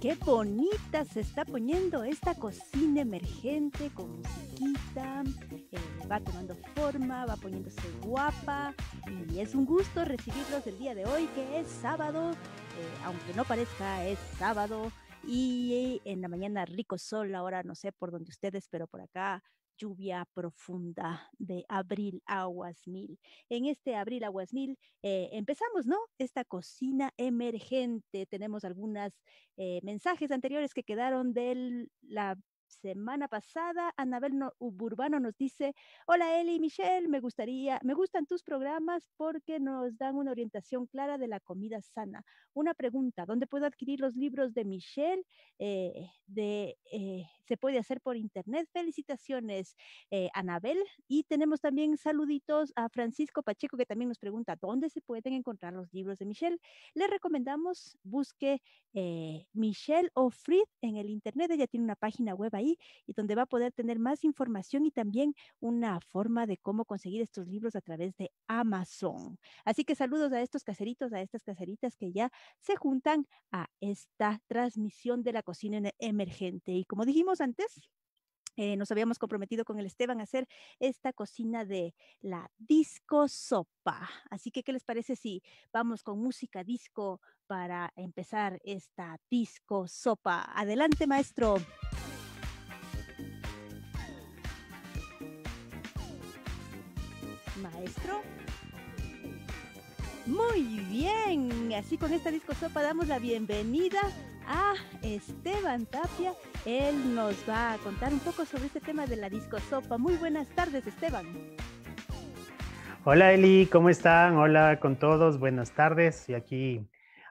Qué bonita se está poniendo esta cocina emergente con musiquita, eh, va tomando forma, va poniéndose guapa y es un gusto recibirlos el día de hoy que es sábado, eh, aunque no parezca es sábado y en la mañana rico sol, ahora no sé por dónde ustedes, pero por acá lluvia profunda de abril aguas mil. En este abril aguas mil eh, empezamos, ¿no? Esta cocina emergente. Tenemos algunos eh, mensajes anteriores que quedaron de la semana pasada. Anabel no, Urbano nos dice, hola Eli y Michelle, me gustaría, me gustan tus programas porque nos dan una orientación clara de la comida sana. Una pregunta, ¿dónde puedo adquirir los libros de Michelle? Eh, eh, ¿Se puede hacer por internet? Felicitaciones, eh, Anabel. Y tenemos también saluditos a Francisco Pacheco que también nos pregunta, ¿dónde se pueden encontrar los libros de Michelle? Le recomendamos, busque Michelle O'Frid en el internet, ella tiene una página web y donde va a poder tener más información y también una forma de cómo conseguir estos libros a través de Amazon. Así que saludos a estos caseritos, a estas caseritas que ya se juntan a esta transmisión de la cocina emergente. Y como dijimos antes, eh, nos habíamos comprometido con el Esteban a hacer esta cocina de la disco sopa. Así que, ¿qué les parece si vamos con música disco para empezar esta disco sopa? Adelante, maestro. maestro. Muy bien, así con esta disco sopa damos la bienvenida a Esteban Tapia. Él nos va a contar un poco sobre este tema de la disco sopa Muy buenas tardes, Esteban. Hola Eli, ¿cómo están? Hola con todos, buenas tardes. Y aquí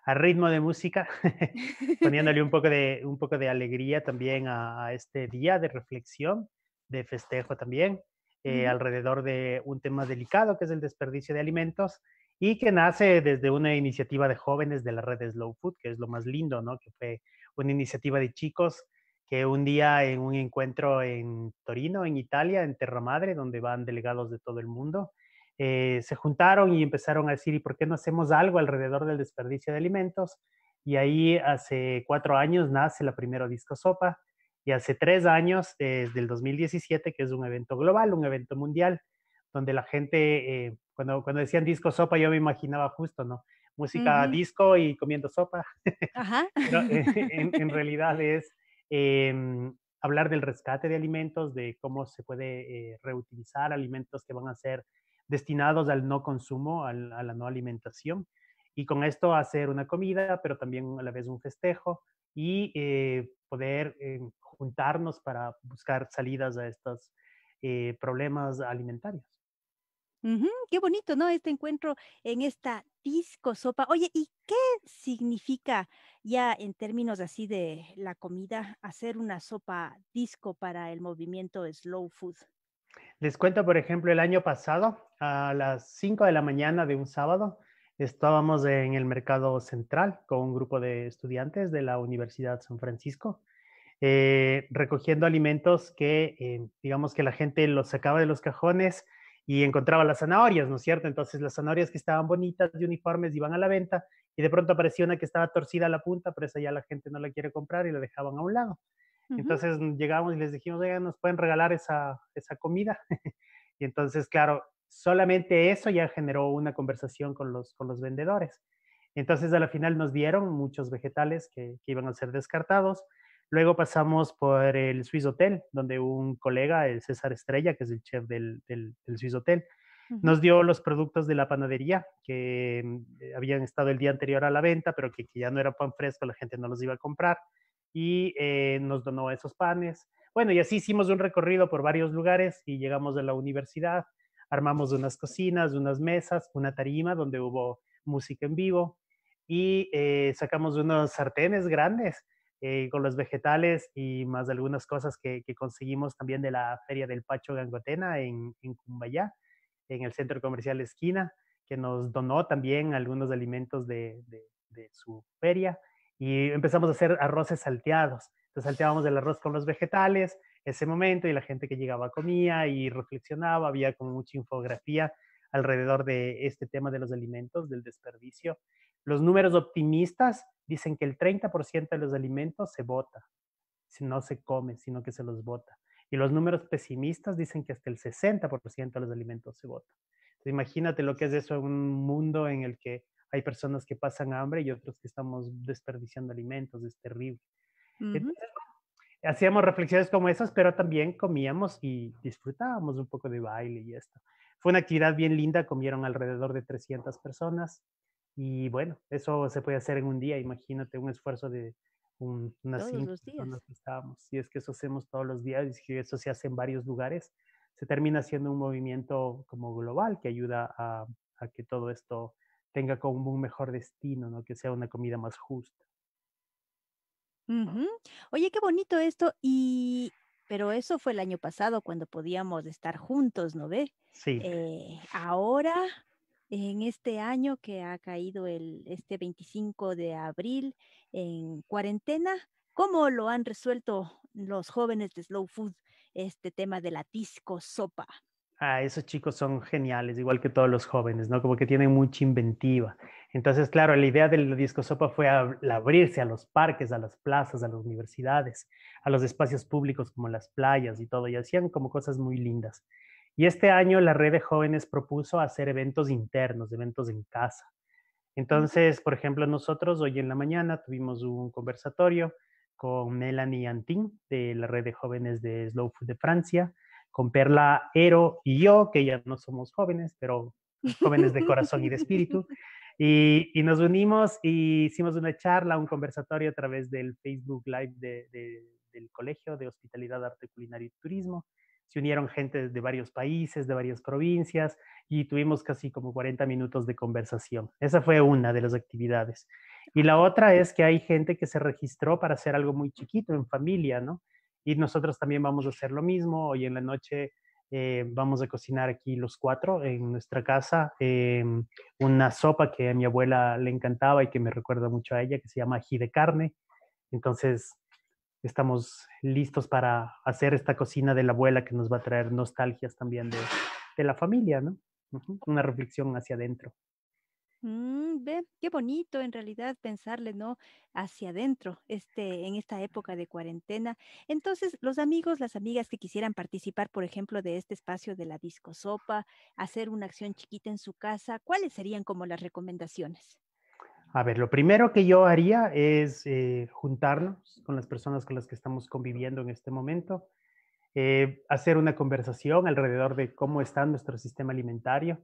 a ritmo de música, poniéndole un poco de, un poco de alegría también a este día de reflexión, de festejo también. Eh, alrededor de un tema delicado que es el desperdicio de alimentos y que nace desde una iniciativa de jóvenes de la red Slow Food, que es lo más lindo, ¿no? Que fue una iniciativa de chicos que un día en un encuentro en Torino, en Italia, en Terra Madre, donde van delegados de todo el mundo, eh, se juntaron y empezaron a decir, ¿y por qué no hacemos algo alrededor del desperdicio de alimentos? Y ahí hace cuatro años nace la primera disco sopa, y hace tres años, desde el 2017, que es un evento global, un evento mundial, donde la gente, eh, cuando, decían disco sopa, yo me imaginaba justo, ¿no? Música disco y comiendo sopa. Ajá. Eh, en, realidad es em, hablar del rescate de alimentos, de cómo se puede eh, reutilizar alimentos que van a ser destinados al no consumo, a la no alimentación. Y con esto hacer una comida, pero también a la vez un festejo, y eh, poder eh, juntarnos para buscar salidas a estos eh, problemas alimentarios. qué bonito, ¿no? Este encuentro en esta disco sopa. Oye, ¿y qué significa ya en términos así de la comida hacer una sopa disco para el movimiento Slow Food? Les cuento, por ejemplo, el año pasado, a las 5 de la mañana de un sábado, Estábamos en el mercado central con un grupo de estudiantes de la Universidad San Francisco, eh, recogiendo alimentos que, eh, digamos que la gente los sacaba de los cajones y encontraba las zanahorias, ¿no es cierto? Entonces las zanahorias que estaban bonitas y uniformes iban a la venta y de pronto aparecía una que estaba torcida a la punta, pero esa ya la gente no la quiere comprar y la dejaban a un lado. Entonces llegamos y les dijimos, oigan, ¿nos pueden regalar esa, esa comida? y entonces, claro, solamente eso ya generó una conversación con los, vendedores. Entonces, a la final nos dieron muchos vegetales que, iban a ser descartados. Luego pasamos por el Swiss Hotel, donde un colega, el César Estrella, que es el chef del, del, Swiss Hotel, nos dio los productos de la panadería que eh, habían estado el día anterior a la venta, pero que, ya no era pan fresco, la gente no los iba a comprar. Y eh, nos donó esos panes. Bueno, y así hicimos un recorrido por varios lugares y llegamos a la universidad armamos unas cocinas, unas mesas, una tarima donde hubo música en vivo y eh, sacamos unos sartenes grandes eh, con los vegetales y más algunas cosas que, conseguimos también de la feria del Pacho Gangotena en, en Cumbayá, en el centro comercial Esquina, que nos donó también algunos alimentos de, de su feria y empezamos a hacer arroces salteados. Entonces salteábamos el arroz con los vegetales, ese momento y la gente que llegaba comía y reflexionaba, había como mucha infografía alrededor de este tema de los alimentos, del desperdicio. Los números optimistas dicen que el 30% de los alimentos se bota, si no se come, sino que se los bota. Y los números pesimistas dicen que hasta el 60% de los alimentos se bota. imagínate lo que es eso en un mundo en el que hay personas que pasan hambre y otros que estamos desperdiciando alimentos, es terrible hacíamos reflexiones como esas, pero también comíamos y disfrutábamos un poco de baile y esto. Fue una actividad bien linda, comieron alrededor de 300 personas y bueno, eso se puede hacer en un día, imagínate un esfuerzo de un, unas todos que es que eso hacemos todos los días y eso se hace en varios lugares. Se termina haciendo un movimiento como global que ayuda a, a que todo esto tenga como un mejor destino, ¿no? que sea una comida más justa. Oye, qué bonito esto. Y, pero eso fue el año pasado cuando podíamos estar juntos, ¿no ve? Sí. Eh, ahora, en este año que ha caído el, este 25 de abril en cuarentena, ¿cómo lo han resuelto los jóvenes de Slow Food este tema de la disco sopa? ah, esos chicos son geniales, igual que todos los jóvenes, ¿no? Como que tienen mucha inventiva. Entonces, claro, la idea del disco sopa fue abrirse a los parques, a las plazas, a las universidades, a los espacios públicos como las playas y todo, y hacían como cosas muy lindas. Y este año la red de jóvenes propuso hacer eventos internos, eventos en casa. Entonces, por ejemplo, nosotros hoy en la mañana tuvimos un conversatorio con Melanie Antin de la red de jóvenes de Slow Food de Francia, con Perla, Ero y yo, que ya no somos jóvenes, pero jóvenes de corazón y de espíritu. Y, nos unimos y e hicimos una charla, un conversatorio a través del Facebook Live del Colegio de Hospitalidad, Arte Culinario y Turismo. Se unieron gente de varios países, de varias provincias y tuvimos casi como 40 minutos de conversación. Esa fue una de las actividades. Y la otra es que hay gente que se registró para hacer algo muy chiquito en familia, ¿no? y nosotros también vamos a hacer lo mismo. Hoy en la noche eh, vamos a cocinar aquí los cuatro en nuestra casa eh, una sopa que a mi abuela le encantaba y que me recuerda mucho a ella, que se llama ají de carne. Entonces, estamos listos para hacer esta cocina de la abuela que nos va a traer nostalgias también de, la familia, ¿no? Una reflexión hacia adentro. Mm, qué bonito en realidad pensarle, ¿no? Hacia adentro, este, en esta época de cuarentena. Entonces, los amigos, las amigas que quisieran participar, por ejemplo, de este espacio de la discosopa, hacer una acción chiquita en su casa, ¿cuáles serían como las recomendaciones? A ver, lo primero que yo haría es eh, juntarnos con las personas con las que estamos conviviendo en este momento, eh, hacer una conversación alrededor de cómo está nuestro sistema alimentario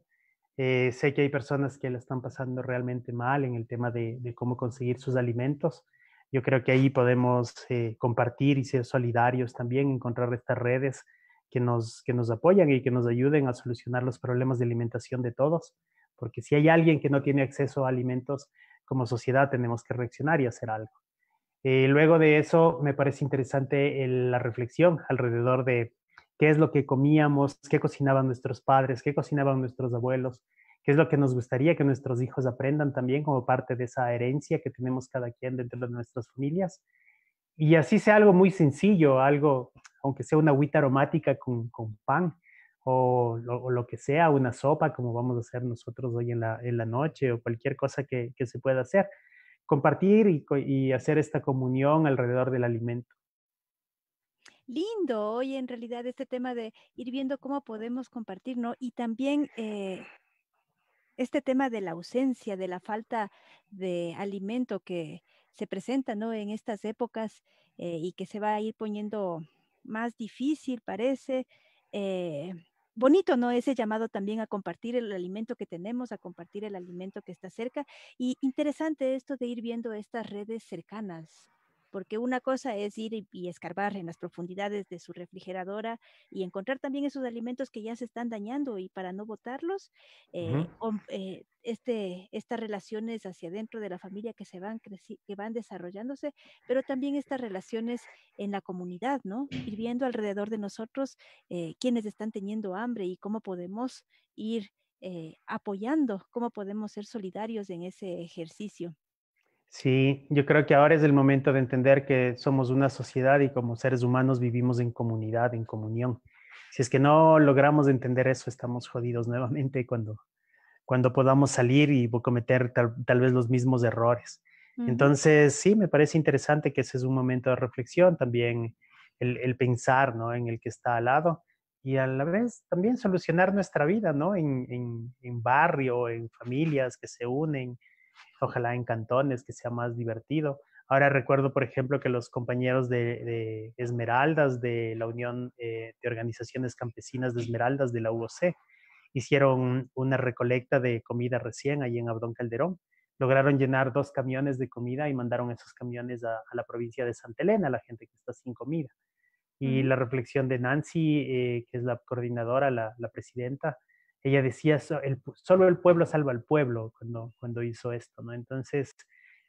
eh, sé que hay personas que la están pasando realmente mal en el tema de, cómo conseguir sus alimentos. Yo creo que ahí podemos eh, compartir y ser solidarios también, encontrar estas redes que nos, que nos apoyan y que nos ayuden a solucionar los problemas de alimentación de todos, porque si hay alguien que no tiene acceso a alimentos, como sociedad tenemos que reaccionar y hacer algo. Eh, luego de eso, me parece interesante la reflexión alrededor de qué es lo que comíamos, qué cocinaban nuestros padres, qué cocinaban nuestros abuelos, qué es lo que nos gustaría que nuestros hijos aprendan también como parte de esa herencia que tenemos cada quien dentro de nuestras familias. Y así sea algo muy sencillo, algo, aunque sea una agüita aromática con, pan o, lo que sea, una sopa como vamos a hacer nosotros hoy en la, noche o cualquier cosa que, se pueda hacer. Compartir y hacer esta comunión alrededor del alimento lindo hoy en realidad este tema de ir viendo cómo podemos compartir, ¿no? Y también eh, este tema de la ausencia, de la falta de alimento que se presenta, ¿no? En estas épocas eh, y que se va a ir poniendo más difícil, parece. Eh, bonito, ¿no? Ese llamado también a compartir el alimento que tenemos, a compartir el alimento que está cerca. Y interesante esto de ir viendo estas redes cercanas, porque una cosa es ir y, escarbar en las profundidades de su refrigeradora y encontrar también esos alimentos que ya se están dañando y para no botarlos, eh, eh, este, estas relaciones hacia dentro de la familia que se van, que van desarrollándose, pero también estas relaciones en la comunidad, ¿no? Ir viendo alrededor de nosotros eh, quienes están teniendo hambre y cómo podemos ir apoyando, cómo podemos ser solidarios en ese ejercicio. Sí, yo creo que ahora es el momento de entender que somos una sociedad y como seres humanos vivimos en comunidad, en comunión. Si es que no logramos entender eso, estamos jodidos nuevamente cuando, cuando podamos salir y cometer tal, vez los mismos errores. Entonces, sí, me parece interesante que ese es un momento de reflexión también, el, pensar en el que está al lado y a la vez también solucionar nuestra vida ¿no? en, en barrio, en familias que se unen ojalá en cantones, que sea más divertido. Ahora recuerdo, por ejemplo, que los compañeros de, Esmeraldas, de la Unión eh, de Organizaciones Campesinas de Esmeraldas, de la UOC, hicieron una recolecta de comida recién ahí en Abdón Calderón. Lograron llenar dos camiones de comida y mandaron esos camiones a, la provincia de Santa Elena, a la gente que está sin comida. Y la reflexión de Nancy, eh, que es la coordinadora, la presidenta, ella decía, solo el pueblo salva al pueblo cuando, cuando hizo esto, ¿no? Entonces,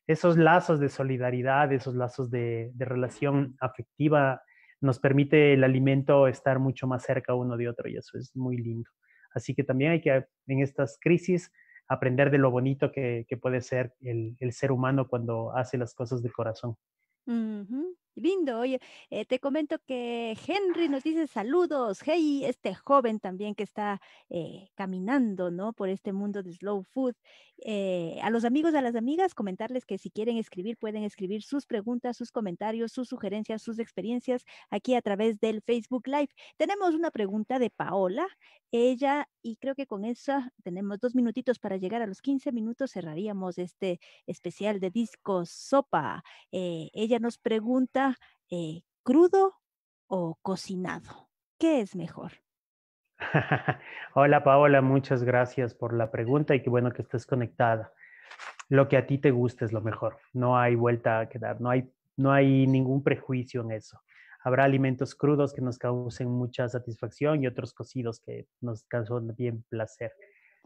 esos lazos de solidaridad, esos lazos de, relación afectiva, nos permite el alimento estar mucho más cerca uno de otro y eso es muy lindo. Así que también hay que, en estas crisis, aprender de lo bonito que, puede ser el, ser humano cuando hace las cosas de corazón. Lindo, oye, eh, te comento que Henry nos dice saludos, hey, este joven también que está eh, caminando, ¿no? Por este mundo de slow food. Eh, a los amigos, a las amigas, comentarles que si quieren escribir, pueden escribir sus preguntas, sus comentarios, sus sugerencias, sus experiencias aquí a través del Facebook Live. Tenemos una pregunta de Paola, ella, y creo que con eso tenemos dos minutitos para llegar a los 15 minutos, cerraríamos este especial de disco Sopa. ella nos pregunta, eh, crudo o cocinado? ¿Qué es mejor? Hola Paola, muchas gracias por la pregunta y qué bueno que estés conectada. Lo que a ti te gusta es lo mejor, no hay vuelta a quedar, no hay, no hay ningún prejuicio en eso. Habrá alimentos crudos que nos causen mucha satisfacción y otros cocidos que nos causen bien placer.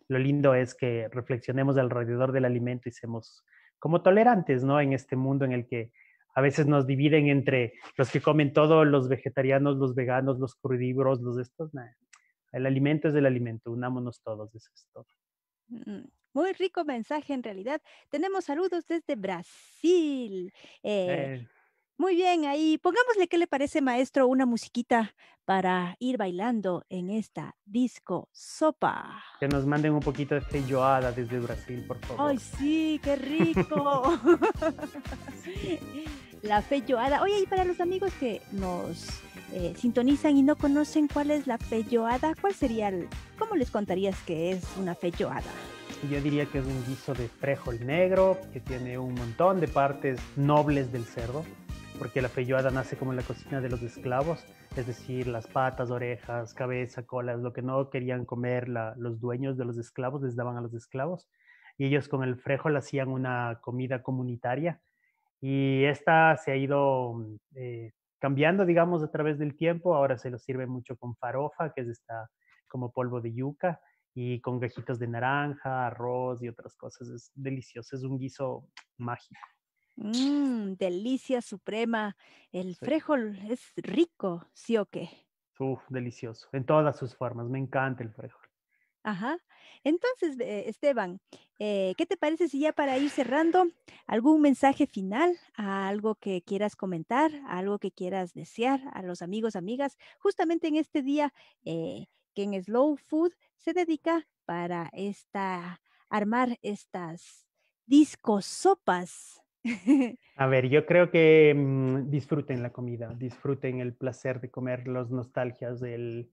Lo lindo es que reflexionemos alrededor del alimento y seamos como tolerantes, ¿no? En este mundo en el que a veces nos dividen entre los que comen todo, los vegetarianos, los veganos, los crudívoros, los de estos. El alimento es el alimento, unámonos todos, es mm, Muy rico mensaje en realidad. Tenemos saludos desde Brasil. Eh, eh, muy bien, ahí pongámosle qué le parece, maestro, una musiquita para ir bailando en esta disco sopa. Que nos manden un poquito de feijoada desde Brasil, por favor. ¡Ay, sí! ¡Qué rico! la feijoada. Oye, y para los amigos que nos eh, sintonizan y no conocen cuál es la feijoada, ¿cuál sería el, cómo les contarías que es una feijoada? yo diría que es un guiso de frijol negro que tiene un montón de partes nobles del cerdo, porque la feyuada nace como en la cocina de los esclavos, es decir, las patas, orejas, cabeza, colas, lo que no querían comer los dueños de los esclavos les daban a los esclavos y ellos con el frejo la hacían una comida comunitaria y esta se ha ido eh, cambiando, digamos, a través del tiempo, ahora se lo sirve mucho con farofa, que es esta como polvo de yuca y con gajitos de naranja, arroz y otras cosas, es delicioso, es un guiso mágico. Mmm, delicia suprema. El frijol es rico, ¿sí o qué? Uf, delicioso, en todas sus formas. Me encanta el frijol. Ajá. Entonces, eh, Esteban, eh, ¿qué te parece si ya para ir cerrando, algún mensaje final, algo que quieras comentar, algo que quieras desear a los amigos, amigas, justamente en este día eh, que en Slow Food se dedica para esta, armar estas discosopas A ver, yo creo que mm, disfruten la comida, disfruten el placer de comer, los nostalgias, del,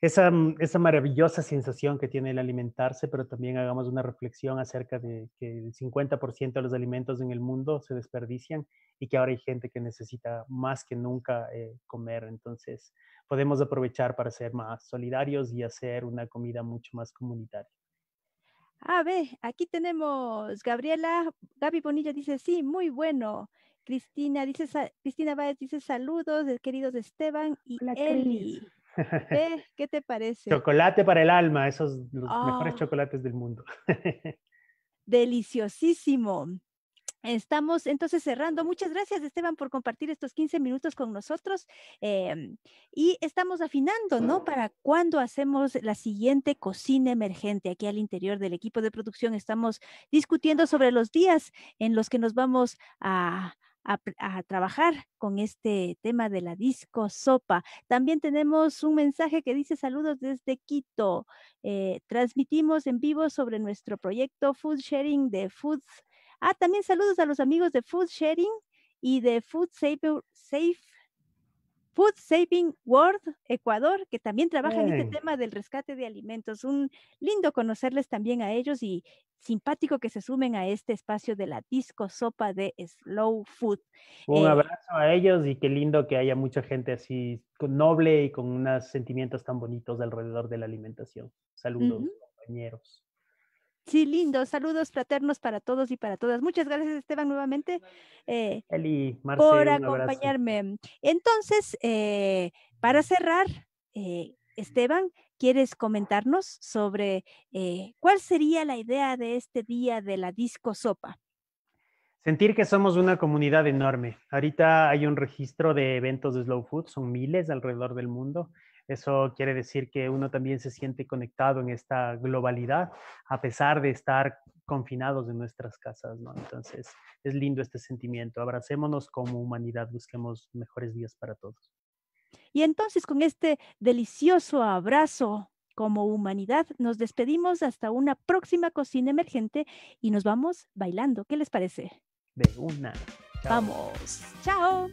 mm, esa, maravillosa sensación que tiene el alimentarse, pero también hagamos una reflexión acerca de que el 50% de los alimentos en el mundo se desperdician y que ahora hay gente que necesita más que nunca eh, comer. Entonces, podemos aprovechar para ser más solidarios y hacer una comida mucho más comunitaria. A ah, ver, aquí tenemos Gabriela, Gaby Bonilla dice, sí, muy bueno. Cristina dice, Cristina Báez dice, saludos, queridos Esteban y Eli. ¿Qué te parece? Chocolate para el alma, esos los mejores ah. chocolates del mundo. deliciosísimo. Estamos entonces cerrando. Muchas gracias, Esteban, por compartir estos 15 minutos con nosotros. Em, y estamos afinando, ¿no? Para cuándo hacemos la siguiente cocina emergente. Aquí al interior del equipo de producción estamos discutiendo sobre los días en los que nos vamos a, trabajar con este tema de la disco sopa. También tenemos un mensaje que dice saludos desde Quito. Eh, transmitimos en vivo sobre nuestro proyecto Food Sharing de Foods Ah, también saludos a los amigos de Food Sharing y de Food Safe Food Saving World Ecuador, que también trabajan en este tema del rescate de alimentos. Un lindo conocerles también a ellos y simpático que se sumen a este espacio de la disco sopa de Slow Food. Un eh, abrazo a ellos y qué lindo que haya mucha gente así noble y con unos sentimientos tan bonitos alrededor de la alimentación. Saludos, compañeros. Sí, lindo. Saludos fraternos para todos y para todas. Muchas gracias, Esteban, nuevamente eh, por acompañarme. Entonces, eh, para cerrar, eh, Esteban, ¿quieres comentarnos sobre cuál sería la idea de este día de la disco sopa? Sentir que somos una comunidad enorme. Ahorita hay un registro de eventos de Slow Food, son miles alrededor del mundo. Eso quiere decir que uno también se siente conectado en esta globalidad, a pesar de estar confinados en nuestras casas, ¿no? Entonces, es lindo este sentimiento. Abracémonos como humanidad, busquemos mejores días para todos. Y entonces, con este delicioso abrazo como humanidad, nos despedimos hasta una próxima cocina emergente y nos vamos bailando. ¿Qué les parece? De una. Vamos. Chao.